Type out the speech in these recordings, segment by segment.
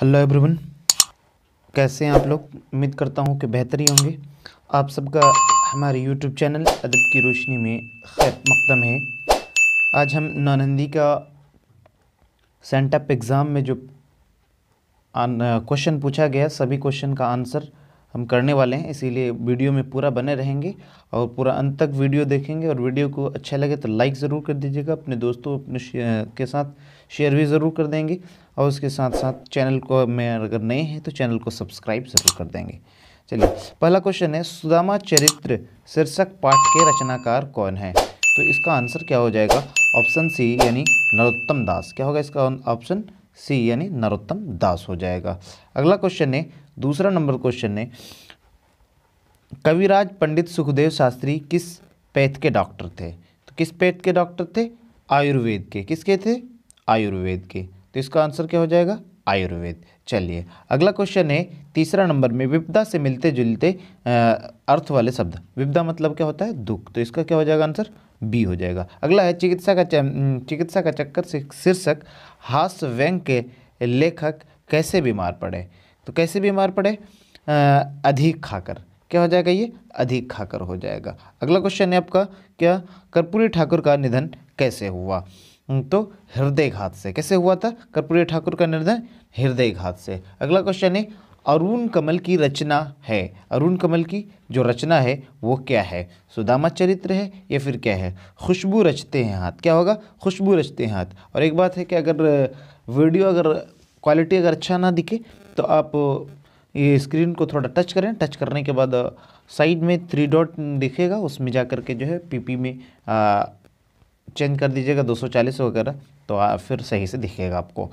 hello everyone कैसे हैं आप लोग उम्मीद करता हूँ कि बेहतर ही होंगे आप सबका हमारे यूट्यूब चैनल अदब की रोशनी में खैर मकदम है आज हम नानंदी का सेंटअप एग्ज़ाम में जो क्वेश्चन पूछा गया सभी क्वेश्चन का आंसर हम करने वाले हैं इसीलिए वीडियो में पूरा बने रहेंगे और पूरा अंत तक वीडियो देखेंगे और वीडियो को अच्छा लगे तो लाइक ज़रूर कर दीजिएगा अपने दोस्तों अपने के साथ शेयर भी ज़रूर कर देंगे और उसके साथ साथ चैनल को में अगर नए हैं तो चैनल को सब्सक्राइब ज़रूर कर देंगे चलिए पहला क्वेश्चन है सुदामा चरित्र शीर्षक पाठ के रचनाकार कौन है तो इसका आंसर क्या हो जाएगा ऑप्शन सी यानी नरोत्तम दास क्या होगा इसका ऑप्शन सी यानी नरोत्तम दास हो जाएगा अगला क्वेश्चन है दूसरा नंबर क्वेश्चन है कविराज पंडित सुखदेव शास्त्री किस पैथ के डॉक्टर थे तो किस पैथ के डॉक्टर थे आयुर्वेद के किसके थे आयुर्वेद के तो इसका आंसर क्या हो जाएगा आयुर्वेद चलिए अगला क्वेश्चन है तीसरा नंबर में विपदा से मिलते जुलते अर्थ वाले शब्द विपदा मतलब क्या होता है दुख तो इसका क्या हो जाएगा आंसर बी हो जाएगा अगला है चिकित्सा का चिकित्सा का चक्कर से शीर्षक हास्य व्यंग के लेखक कैसे बीमार पड़े तो कैसे बीमार पड़े अधिक खाकर क्या हो जाएगा ये अधिक खाकर हो जाएगा अगला क्वेश्चन है आपका क्या कर्पूरी ठाकुर का निधन कैसे हुआ तो हृदयघात से कैसे हुआ था कर्पूरी ठाकुर का हृदय हृदयघात से अगला क्वेश्चन है अरुण कमल की रचना है अरुण कमल की जो रचना है वो क्या है सुदामा चरित्र है या फिर क्या है खुशबू रचते हैं हाथ क्या होगा खुशबू रचते हैं हाथ और एक बात है कि अगर वीडियो अगर क्वालिटी अगर अच्छा ना दिखे तो आप ये स्क्रीन को थोड़ा टच करें टच करने के बाद साइड में थ्री डॉट दिखेगा उसमें जा कर के जो है पीपी में आ, चेंज कर दीजिएगा 240 वगैरह तो आ, फिर सही से दिखेगा आपको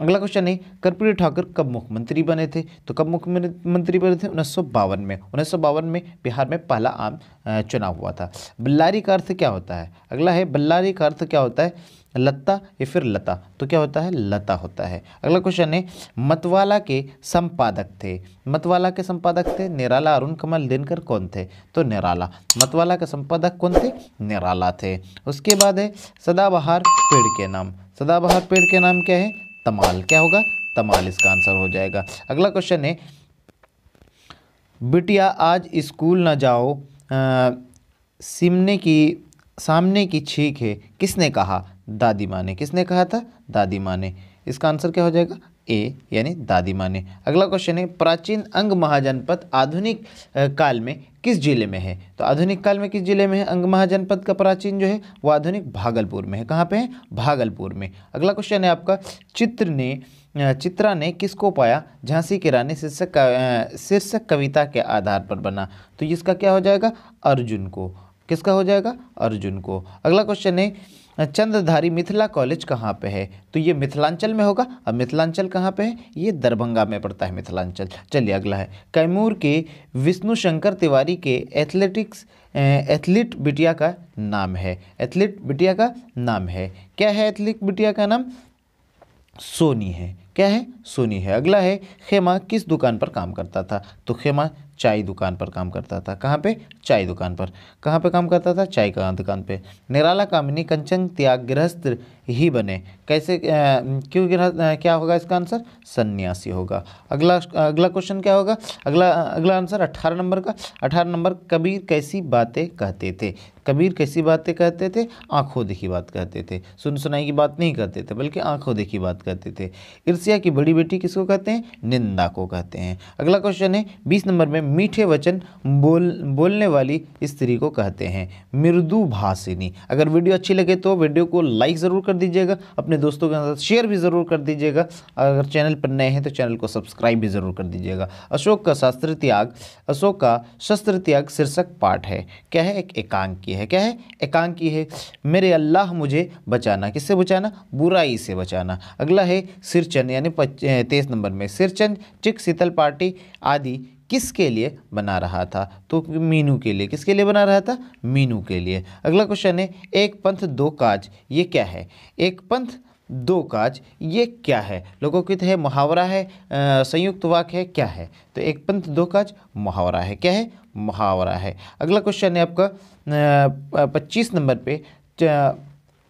अगला क्वेश्चन है कर्पूरी ठाकुर कब मुख्यमंत्री बने थे तो कब मुख्यमंत्री बने थे उन्नीस में उन्नीस में बिहार में पहला आम चुनाव हुआ था बल्लारी का अर्थ क्या होता है अगला है बल्लारी का अर्थ क्या होता है लत्ता या फिर लता तो क्या होता है लता होता है अगला क्वेश्चन है मतवाला के संपादक थे मतवाला के संपादक थे निराला अरुण कमल दिनकर कौन थे तो निराला मतवाला के संपादक कौन थे निराला थे उसके बाद है सदाबहार पेड़ के नाम सदाबहार पेड़ के नाम क्या है तमाल क्या होगा तमाल इसका आंसर हो जाएगा अगला क्वेश्चन है बिटिया आज स्कूल ना जाओ आ, सिमने की सामने की छीक है किसने कहा दादी माँ ने किसने कहा था दादी माँ ने इसका आंसर क्या हो जाएगा ए यानी दादी माँ ने अगला क्वेश्चन है प्राचीन अंग महाजनपद आधुनिक काल में किस जिले में है तो आधुनिक काल में किस जिले में है अंग महाजनपद का प्राचीन जो है वो आधुनिक भागलपुर में है कहाँ पे है भागलपुर में अगला क्वेश्चन है आपका चित्र ने चित्रा ने किसको पाया झांसी की रानी शीर्षक शीर्षक कविता के आधार पर बना तो इसका क्या हो जाएगा अर्जुन को किसका हो जाएगा अर्जुन को अगला क्वेश्चन है चंद्रधारी मिथिला कॉलेज कहाँ पे है तो ये मिथिलांचल में होगा अब मिथिलांचल कहाँ पे है ये दरभंगा में पड़ता है मिथिलांचल चलिए अगला है कैमूर के विष्णु शंकर तिवारी के एथलेटिक्स एथलीट बिटिया का नाम है एथलीट बिटिया का नाम है क्या है एथलीट बिटिया का नाम सोनी है क्या है सोनी है अगला है खेमा किस दुकान पर काम करता था तो खेमा चाय दुकान पर काम करता था कहाँ पे चाय दुकान पर कहाँ पे काम करता था चाय का दुकान पे निराला कामिनी कंचन त्याग गृहस्थ ही बने कैसे आ, क्यों गिर क्या होगा इसका आंसर सन्यासी होगा अगला अगला क्वेश्चन क्या होगा अगला अगला आंसर अट्ठारह नंबर का अठारह नंबर कबीर कैसी बातें कहते थे कबीर कैसी बातें कहते थे आंखों देखी बात कहते थे सुन सुनाई की बात नहीं कहते थे बल्कि आंखों देखी बात कहते थे ईर्ष्या की बड़ी बेटी किसको कहते हैं निंदा को कहते हैं अगला क्वेश्चन है बीस नंबर में मीठे वचन बोल बोलने वाली स्त्री को कहते हैं मृदु भाषिनी अगर वीडियो अच्छी लगे तो वीडियो को लाइक ज़रूर कर दीजिएगा अपने दोस्तों के साथ शेयर भी ज़रूर कर दीजिएगा अगर चैनल पर नए हैं तो चैनल को सब्सक्राइब भी ज़रूर कर दीजिएगा अशोक का शास्त्र त्याग अशोक का शस्त्र त्याग शीर्षक पाठ है क्या है एक एकांकी है क्या है एकांकी है मेरे अल्लाह मुझे बचाना किससे बचाना बुराई से बचाना अगला है सिरचन यानी तेईस नंबर में सिरचंद चिक शीतल पार्टी आदि किसके लिए बना रहा था तो मीनू के लिए किसके लिए बना रहा था मीनू के लिए अगला क्वेश्चन है एक पंथ दो काज ये क्या है एक पंथ दो काज ये क्या है लोगों लोकोकित है मुहावरा है संयुक्त वाक्य है क्या है तो एक पंथ दो काज मुहावरा है क्या है मुहावरा है अगला क्वेश्चन है आपका पच्चीस नंबर पे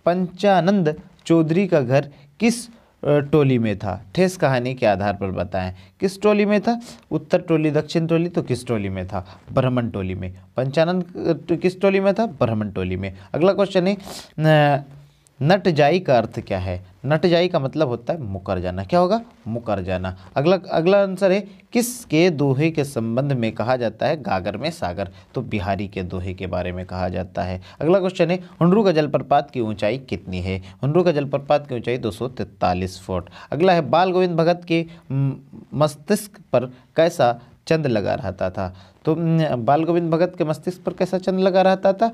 पंचानंद चौधरी का घर किस टोली में था ठेस कहानी के आधार पर बताएं किस टोली में था उत्तर टोली दक्षिण टोली तो किस टोली में था ब्राह्मण टोली में पंचानंद तो किस टोली में था ब्राह्मण टोली में अगला क्वेश्चन है नटजाई का अर्थ क्या है नटजाई का मतलब होता है मुकर जाना क्या होगा मुकर जाना अगला अगला आंसर है किसके दोहे के संबंध में कहा जाता है गागर में सागर तो बिहारी के दोहे के बारे में कहा जाता है अगला क्वेश्चन है हुनरू का जलप्रपात की ऊंचाई कितनी है हुनरू का जलप्रपात की ऊंचाई दो फुट अगला है बाल गोविंद भगत के मस्तिष्क पर कैसा चंद लगा रहता था तो बाल गोविंद भगत के मस्तिष्क पर कैसा चंद लगा रहता था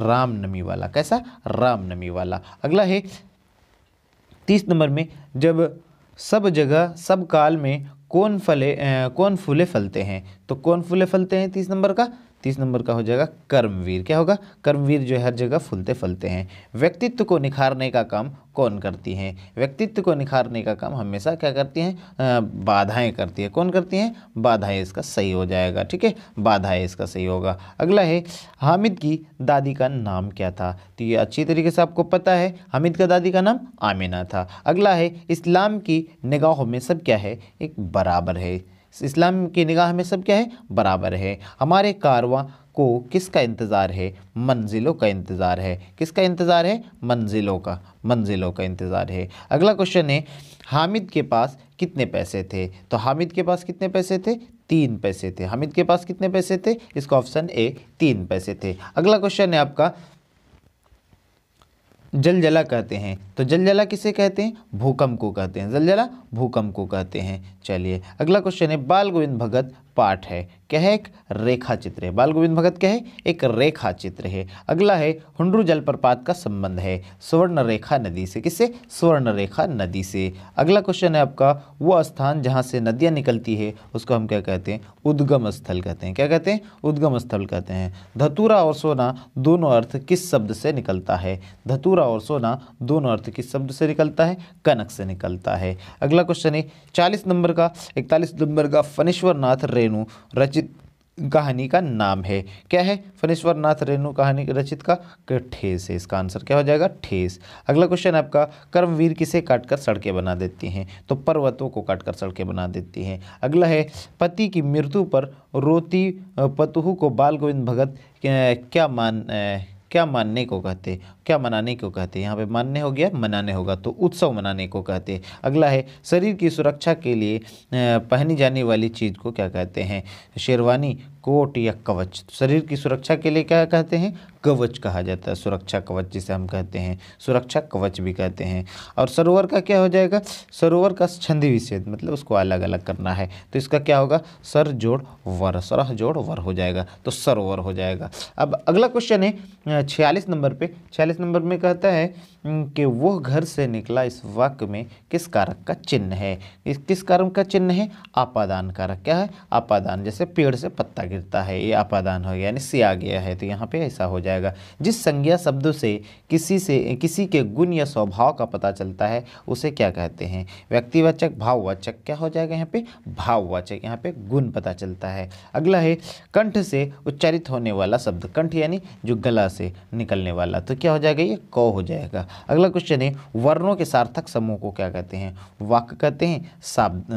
रामनवमी वाला कैसा रामनवमी वाला अगला है तीस नंबर में जब सब जगह सब काल में कौन फले कौन फूले फलते हैं तो कौन फूले फलते हैं तीस नंबर का तीस नंबर का हो जाएगा कर्मवीर क्या होगा कर्मवीर जो है हर जगह फूलते फलते हैं व्यक्तित्व को निखारने का काम कौन करती हैं व्यक्तित्व को निखारने का काम हमेशा क्या करती हैं बाधाएं करती है कौन करती हैं बाधाएं इसका सही हो जाएगा ठीक है बाधाएं इसका सही होगा अगला है हामिद की दादी का नाम क्या था तो ये अच्छी तरीके से आपको पता है हामिद का दादी का नाम आमिना था अगला है इस्लाम की निगाहों में सब क्या है एक बराबर है इस्लाम की निगाह में सब क्या है बराबर है हमारे कारवा को किसका इंतज़ार है मंजिलों का इंतज़ार है किसका इंतज़ार है मंजिलों का मंजिलों का इंतज़ार है अगला क्वेश्चन है हामिद के पास कितने पैसे थे तो हामिद के पास कितने पैसे थे तीन पैसे थे हामिद के पास कितने पैसे थे इसका ऑप्शन ए तीन पैसे थे अगला क्वेश्चन है आपका जलजला कहते हैं तो जलजला किसे कहते हैं भूकंप को कहते हैं जलजला भूकंप को कहते हैं चलिए अगला क्वेश्चन है बाल गोविंद भगत पाठ है क्या है एक रेखा चित्र है बाल गोविंद भगत क्या है एक रेखा चित्र है अगला है हुंडरू जलप्रपात का संबंध है स्वर्ण रेखा नदी से किससे स्वर्ण रेखा नदी से अगला क्वेश्चन है आपका वह स्थान जहाँ से नदियाँ निकलती है उसको हम क्या कहते हैं उद्गम स्थल कहते हैं क्या कहते हैं उद्गम स्थल कहते हैं धतूरा और सोना दोनों अर्थ किस शब्द से निकलता है धतूरा और सोना दोनों अर्थ किस शब्द से निकलता है कनक से निकलता है अगला क्वेश्चन है चालीस नंबर नंबर का इकतालीस नंबर का फनीश्वर नाथ रेणु रचित कहानी का नाम है क्या है फनीश्वर नाथ रेणु कहानी रचित का ठेस है इसका आंसर क्या हो जाएगा ठेस अगला क्वेश्चन आपका कर्मवीर किसे काटकर सड़कें बना देती हैं तो पर्वतों को काटकर सड़कें बना देती हैं अगला है पति की मृत्यु पर रोती पतुहू को बाल गोविंद भगत क्या मान क्या मानने को कहते हैं क्या मनाने को कहते हैं यहाँ पे मानने हो गया मनाने होगा तो उत्सव मनाने को कहते हैं अगला है शरीर की सुरक्षा के लिए पहनी जाने वाली चीज़ को क्या कहते हैं शेरवानी कोट या कवच तो शरीर की सुरक्षा के लिए क्या कहते हैं कवच कहा जाता है सुरक्षा कवच जिसे हम कहते हैं सुरक्षा कवच भी कहते हैं और सरोवर का क्या हो जाएगा सरोवर का छंदि विषेद मतलब उसको अलग अलग करना है तो इसका क्या होगा सर जोड़ वर सरह जोड़ वर हो जाएगा तो सरोवर हो जाएगा अब अगला क्वेश्चन है छियालीस नंबर पर छियालीस नंबर में कहता है कि वह घर से निकला इस वाक्य में किस कारक का चिन्ह है इस किस कारक का चिन्ह है आपादान कारक क्या है आपादान जैसे पेड़ से पत्ता गिरता है ये आपादान हो गया यानी से आ गया है तो यहाँ पे ऐसा हो जाएगा जिस संज्ञा शब्द से किसी से किसी के गुण या स्वभाव का पता चलता है उसे क्या कहते हैं व्यक्तिवाचक भाववाचक क्या हो जाएगा यहाँ पे भाववाचक यहाँ पे गुण पता चलता है अगला है कंठ से उच्चारित होने वाला शब्द कंठ यानी जो गला से निकलने वाला तो क्या हो जाएगा ये क हो जाएगा अगला क्वेश्चन है वर्णों के सार्थक समूह को क्या कहते हैं वाक्य कहते हैं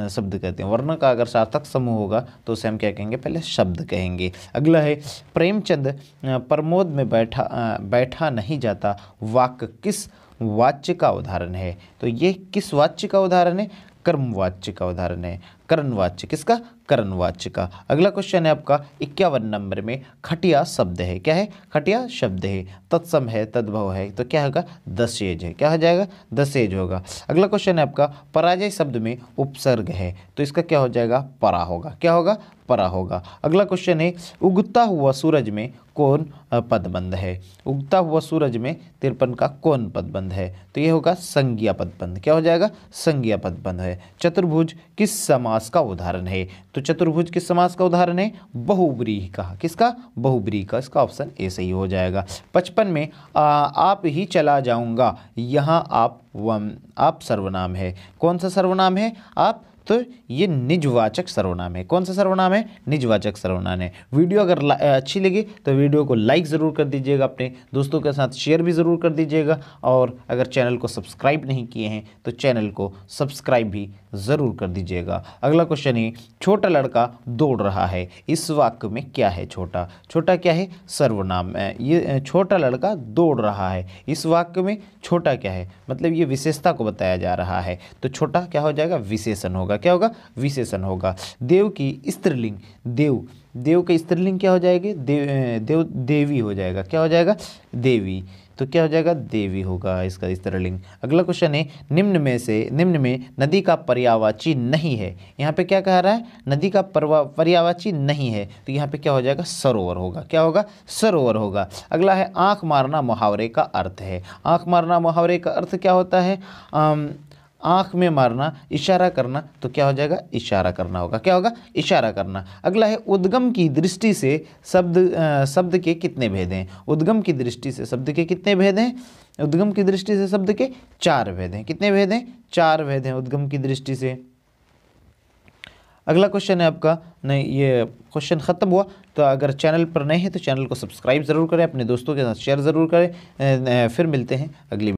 शब्द कहते हैं वर्ण का अगर सार्थक समूह होगा तो उसे हम क्या कहेंगे पहले शब्द कहेंगे अगला है प्रेमचंद प्रमोद में बैठा बैठा नहीं जाता वाक्य किस वाच्य का उदाहरण है तो ये किस वाच्य का उदाहरण है कर्मवाच्य का उदाहरण है कर्णवाच्य किसका करणवाच्य का अगला क्वेश्चन है आपका इक्यावन नंबर में खटिया शब्द है क्या है खटिया शब्द है तत्सम है तद्भव है तो क्या होगा दशेज है क्या हो जाएगा दशेज होगा अगला क्वेश्चन है आपका पराजय शब्द में उपसर्ग है तो इसका क्या हो जाएगा परा होगा क्या होगा परा होगा अगला क्वेश्चन है उगता हुआ सूरज में कौन पदबंध है उगता हुआ सूरज में तिरपन का कौन पदबंध है तो ये होगा संज्ञा पदबंध क्या हो जाएगा संज्ञा पदबंध है चतुर्भुज किस समास का उदाहरण है तो चतुर्भुज किस समास का उदाहरण है बहुब्रीह का किसका बहुब्रीह का इसका ऑप्शन ए सही हो जाएगा पचपन में आ, आप ही चला जाऊंगा यहाँ आप वम आप सर्वनाम है कौन सा सर्वनाम है आप तो ये निजवाचक सर्वनाम है कौन सा सर्वनाम है निजवाचक सर्वनाम है वीडियो अगर अच्छी लगी तो वीडियो को लाइक ज़रूर कर दीजिएगा अपने दोस्तों के साथ शेयर भी ज़रूर कर दीजिएगा और अगर चैनल को सब्सक्राइब नहीं किए हैं तो चैनल को सब्सक्राइब भी ज़रूर कर दीजिएगा अगला क्वेश्चन है छोटा लड़का दौड़ रहा है इस वाक्य में क्या है छोटा छोटा क्या है सर्वनाम ये छोटा लड़का दौड़ रहा है इस वाक्य में छोटा क्या है मतलब ये विशेषता को बताया जा रहा है तो छोटा क्या हो जाएगा विशेषण होगा होगा क्या होगा विशेषण होगा देव की स्त्रीलिंग देव देव के स्त्रीलिंग क्या हो जाएगी देव देव देवी हो जाएगा क्या हो जाएगा देवी तो क्या हो जाएगा देवी होगा इसका स्त्रीलिंग अगला क्वेश्चन है निम्न में से निम्न में नदी का पर्यावाची नहीं है यहाँ पे क्या कह रहा है नदी का पर्यावाची नहीं है तो यहाँ पे क्या हो जाएगा सरोवर होगा क्या होगा सरोवर होगा अगला है आँख मारना मुहावरे का अर्थ है आँख मारना मुहावरे का अर्थ क्या होता है आम, आँख में मारना इशारा करना तो क्या हो जाएगा इशारा करना होगा क्या होगा इशारा करना अगला है उद्गम की दृष्टि से शब्द शब्द के कितने भेद हैं उद्गम की दृष्टि से शब्द के कितने भेद हैं उद्गम की दृष्टि से शब्द के चार भेद हैं कितने भेद हैं चार भेद हैं उद्गम की दृष्टि से अगला क्वेश्चन है आपका नहीं ये क्वेश्चन ख़त्म हुआ तो अगर चैनल पर नए हैं तो चैनल को सब्सक्राइब ज़रूर करें अपने दोस्तों के साथ शेयर ज़रूर करें फिर मिलते हैं अगली